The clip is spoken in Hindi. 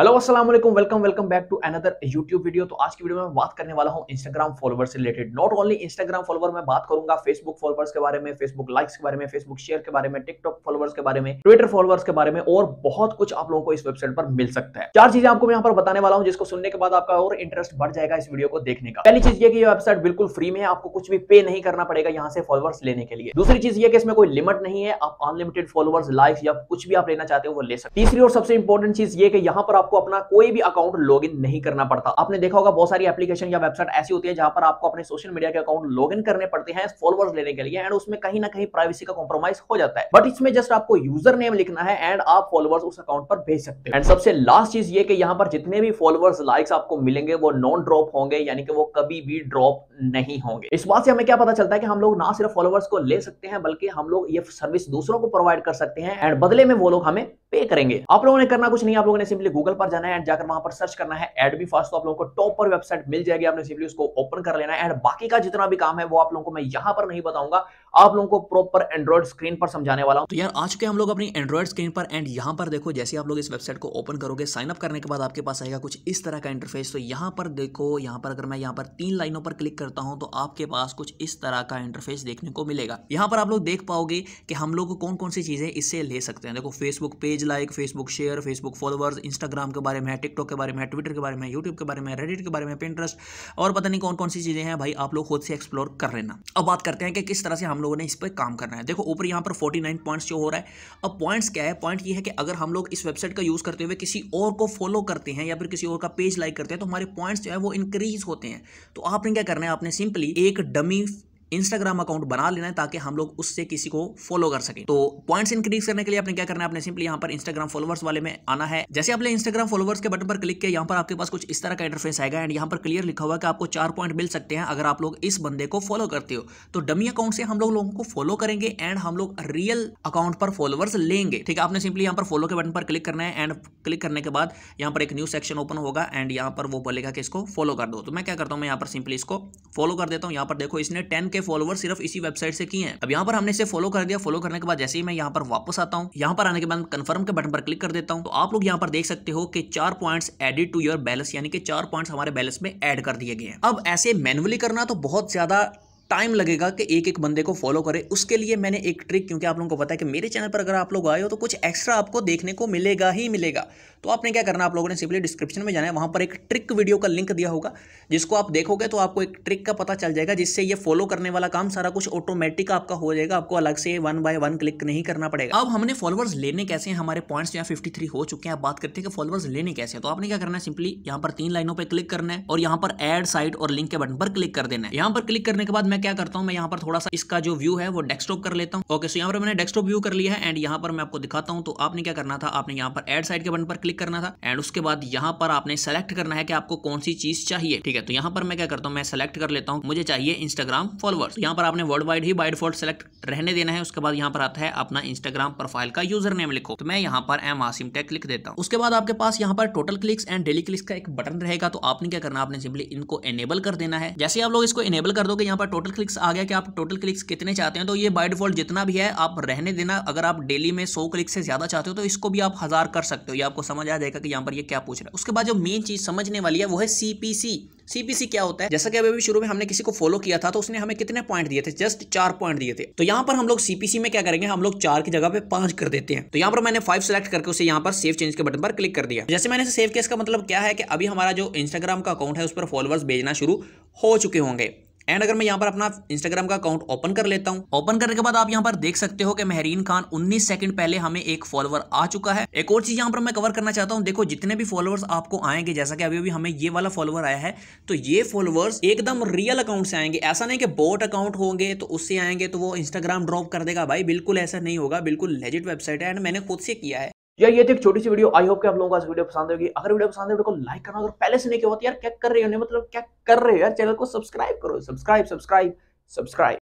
हेलो अस्सलाम वालेकुम welcome welcome back to another YouTube video तो आज की वीडियो में मैं बात करने वाला हूं इंस्टाग्राम फॉलोवर्स से related not only Instagram follower मैं बात करूंगा फेसबुक फॉलोवर्स के बारे में फेसबुक लाइक्स के बारे में फेसबुक शेयर के बारे में टिकटॉक फॉलोवर्स के बारे में ट्विटर फॉलोवर्स के बारे में और बहुत कुछ आप लोगों को इस वेबसाइट पर मिल सकता है चार चीजें आपको मैं यहाँ पर बताने वाला हूँ जिसको सुनने के बाद आपका और इंटरेस्ट बढ़ जाएगा इस वीडियो को देखने का पहली चीज ये कि वेबसाइट बिल्कुल फ्री में है आपको कुछ भी पे नहीं करना पड़ेगा यहाँ से फॉलोवर्स लेने के लिए दूसरी चीज ये कि इसमें कोई लिमिट नहीं है आप अनलिमिटेड फॉलोवर्स लाइक्स या कुछ भी आप लेना चाहते हो वो ले सकते तीसरी और सबसे इंपॉर्टेंट चीज ये कि यहाँ पर आप आपको अपना कोई भी अकाउंट लॉगिन नहीं करना पड़ता आपने देखा होगा बहुत सारी एप्लीकेशन या वेबसाइट ऐसी होती है जहां पर आपको अपने सोशल मीडिया के अकाउंट लॉगिन करने पड़ते हैं फॉलोअर्स लेने के लिए एंड उसमें कहीं ना कहीं प्राइवेसी का कॉम्प्रोमाइज हो जाता है बट इसमें जस्ट आपको यूजर नेम लिखना है एंड आप फॉलोअर्स उस अकाउंट पर भेज सकते हैं एंड सबसे लास्ट चीज ये कि यहाँ पर जितने भी फॉलोअर्स लाइक्स आपको मिलेंगे वो नॉन ड्रॉप होंगे यानी कि वो कभी भी ड्रॉप नहीं होंगे इस बात से हमें क्या पता चलता है कि हम लोग ना सिर्फ फॉलोअर्स को ले सकते हैं बल्कि हम लोग ये सर्विस दूसरों को प्रोवाइड कर सकते हैं एंड बदले में वो लोग हमें पे करेंगे आप लोगों ने करना कुछ नहीं आप लोगों ने सिंपली गूगल पर जाना है एंड जाकर वहां पर सर्च करना है एड बी फास्ट तो आप लोगों को टॉप पर वेबसाइट मिल जाएगी आपने सिंपली उसको ओपन कर लेना है एंड बाकी का जितना भी काम है वो आप लोगों को मैं यहाँ पर नहीं बताऊंगा आप लोगों को प्रॉपर एंड्रॉइड स्क्रीन पर समझाने वाला हूँ तो यार आ चुके हम लोग अपनी एंड्रॉइड स्क्रीन पर एंड यहाँ पर देखो जैसे आप लोग इस वेबसाइट को ओपन करोगे साइन अप करने के बाद आपके पास आएगा कुछ इस तरह का इंटरफेस तो यहाँ पर देखो यहाँ पर अगर मैं यहाँ पर तीन लाइनों पर क्लिक करता हूँ तो आपके पास कुछ इस तरह का इंटरफेस देखने को मिलेगा यहाँ पर आप लोग देख पाओगे कि हम लोग कौन कौन सी चीज़ें इससे ले सकते हैं देखो Facebook page like Facebook share Facebook followers Instagram के बारे में टिकटॉक के बारे में ट्विटर के बारे में यूट्यूब के बारे में रेडिट के बारे में पिंट्रस्ट और पता नहीं कौन कौन सी चीज़ें हैं भाई आप लोग खुद से एक्सप्लोर कर लेना अब बात करते हैं कि किस तरह से हम लोग लोगों ने इस पर काम करना है देखो ऊपर यहाँ पर फोर्टी नाइन पॉइंट्स जो हो रहा है अब पॉइंट्स क्या है पॉइंट ये है कि अगर हम लोग इस वेबसाइट का यूज़ करते हुए किसी और को फॉलो करते हैं या फिर किसी और का पेज लाइक करते हैं तो हमारे पॉइंट्स जो है वो इंक्रीज होते हैं तो आपने क्या करना है आपने सिंपली एक डमी इंस्टाग्राम अकाउंट बना लेना है ताकि हम लोग उससे किसी को फॉलो कर सकें तो पॉइंट्स इंक्रीज करने के लिए आपने क्या करना है आपने सिंपली यहाँ पर इंस्टाग्राम फॉलोवर्स वाले में आना है जैसे आपने इंस्टाग्राम फॉलोवर्स के बटन पर क्लिक किया यहाँ पर आपके पास कुछ इस तरह का इंटरफेस आएगा एंड यहाँ पर क्लियर लिखा हुआ है कि आपको चार पॉइंट मिल सकते हैं अगर आप लोग इस बंदे को फॉलो करते हो तो डमी अकाउंट से हम लोग लोगों को फॉलो करेंगे एंड हम लोग रियल अकाउंट पर फॉलोवर्स लेंगे ठीक है आपने सिंपली यहाँ पर फॉलो के बटन पर क्लिक करना है एंड क्लिक करने के बाद यहाँ पर एक न्यू सेक्शन ओपन होगा एंड यहाँ पर वो बोलेगा कि इसको फॉलो कर दो तो मैं क्या करता हूँ मैं यहाँ पर सिंपली इसको फॉलो कर देता हूँ यहाँ पर देखो इसने टेन के फॉलोवर सिर्फ इसी वेबसाइट से किए हैं अब यहाँ पर हमने इसे फॉलो कर दिया फॉलो करने के बाद जैसे ही मैं यहाँ पर वापस आता हूँ यहाँ पर आने के बाद कन्फर्म के बटन पर क्लिक कर देता हूँ तो आप लोग यहाँ पर देख सकते हो कि चार points added to your balance यानी कि चार पॉइंट्स हमारे बैलेंस में एड कर दिए गए हैं अब ऐसे मैनुअली करना तो बहुत ज्यादा टाइम लगेगा कि एक एक बंदे को फॉलो करे उसके लिए मैंने एक ट्रिक क्योंकि आप लोगों को पता है कि मेरे चैनल पर अगर आप लोग आए हो तो कुछ एक्स्ट्रा आपको देखने को मिलेगा ही मिलेगा तो आपने क्या करना आप लोगों ने सिंपली डिस्क्रिप्शन में जाना है वहाँ पर एक ट्रिक वीडियो का लिंक दिया होगा जिसको आप देखोगे तो आपको एक ट्रिक का पता चल जाएगा जिससे ये फॉलो करने वाला काम सारा कुछ ऑटोमेटिक आपका हो जाएगा आपको अलग से वन बाय वन क्लिक नहीं करना पड़ेगा अब हमने फॉलोअर्स लेने कैसे हैं हमारे पॉइंट्स तो यहाँ फिफ्टी हो चुके हैं आप बात करते हैं कि फॉलोवर्स लेने कैसे तो आपने क्या करना है सिंपली यहाँ पर तीन लाइनों पर क्लिक करना है और यहाँ पर एड साइट और लिंक के बटन पर क्लिक कर देना है यहाँ पर क्लिक करने के बाद मैं क्या करता हूँ मैं यहाँ पर थोड़ा सा इसका जो व्यू है वो डेस्कटॉप कर लेता हूँ ओके सो यहाँ पर मैंने डेस्कटॉप व्यू कर लिया है एंड यहाँ पर मैं आपको दिखाता हूँ तो आपने क्या करना था आपने यहाँ पर एड साइट के बटन पर क्लिक क्लिक करना था एंड उसके बाद यहाँ पर आपने सेलेक्ट करना है कि आपको कौन सी चीज चाहिए ठीक है तो यहाँ पर मैं क्या करता हूँ मैं सेलेक्ट कर लेता हूँ मुझे चाहिए इंस्टाग्राम फॉलोअर्स यहाँ पर आपने वर्ल्ड वाइड ही बाइड फॉल्ट सेलेक्ट रहने देना है उसके बाद यहाँ पर आता है अपना इंस्टाग्राम प्रोफाइल का यूजर नेम लिखो तो मैं यहाँ पर एम आसिम टेक लिख देता हूँ उसके बाद आपके पास यहाँ पर total clicks and daily clicks का एक बटन रहेगा तो आपने क्या करना आपने सिंपली इनको एनेबल कर देना है जैसे आप लोग इसको एनेबल कर दोगे यहाँ पर टोटल क्लिक्स आ गया कि आप टोटल क्लिक्स कितने चाहते हैं तो ये बाई डिफॉल्ट जितना भी है आप रहने देना अगर आप डेली में सौ क्लिक से ज्यादा चाहते हो तो इसको भी आप हजार कर सकते हो ये आपको समझ समझ आ जाएगा कि यहाँ पर ये क्या पूछ रहा है उसके बाद जो मेन चीज़ समझने वाली है वो है सीपीसी सीपीसी क्या होता है जैसा कि अभी शुरू में हमने किसी को फॉलो किया था तो उसने हमें कितने पॉइंट दिए थे जस्ट चार पॉइंट दिए थे तो यहाँ पर हम लोग सीपीसी में क्या करेंगे हम लोग चार की जगह पे पांच कर देते हैं तो यहाँ पर मैंने फाइव सेलेक्ट करके उसे यहाँ पर सेव चेंज के बटन पर क्लिक कर दिया जैसे मैंने सेव किया इसका मतलब क्या है कि अभी हमारा जो इंस्टाग्राम का अकाउंट है उस पर फॉलोअर्स भेजना शुरू हो चुके होंगे एंड अगर मैं यहाँ पर अपना इंस्टाग्राम का अकाउंट ओपन कर लेता हूँ ओपन करने के बाद आप यहाँ पर देख सकते हो कि मेहरीन खान 19 सेकंड पहले हमें एक फॉलोवर आ चुका है एक और चीज यहाँ पर मैं कवर करना चाहता हूँ देखो जितने भी फॉलोअर्स आपको आएंगे जैसा कि अभी अभी हमें ये वाला फॉलोवर आया है तो ये फॉलोअर्स एकदम रियल अकाउंट से आएंगे ऐसा नहीं कि बोट अकाउंट होंगे तो उससे आएंगे तो वो इंस्टाग्राम ड्रॉप कर देगा भाई बिल्कुल ऐसा नहीं होगा बिल्कुल लेजिट वेबसाइट है एंड मैंने खुद से किया है या ये तो एक छोटी सी वीडियो आई होप कि आप लोगों को आज वीडियो पसंद होगी अगर वीडियो पसंद है तो लाइक करना अगर पहले से नहीं किया होता तो यार क्या कर रहे हो मतलब क्या कर रहे हो यार चैनल को सब्सक्राइब करो सब्सक्राइब सब्सक्राइब सब्सक्राइब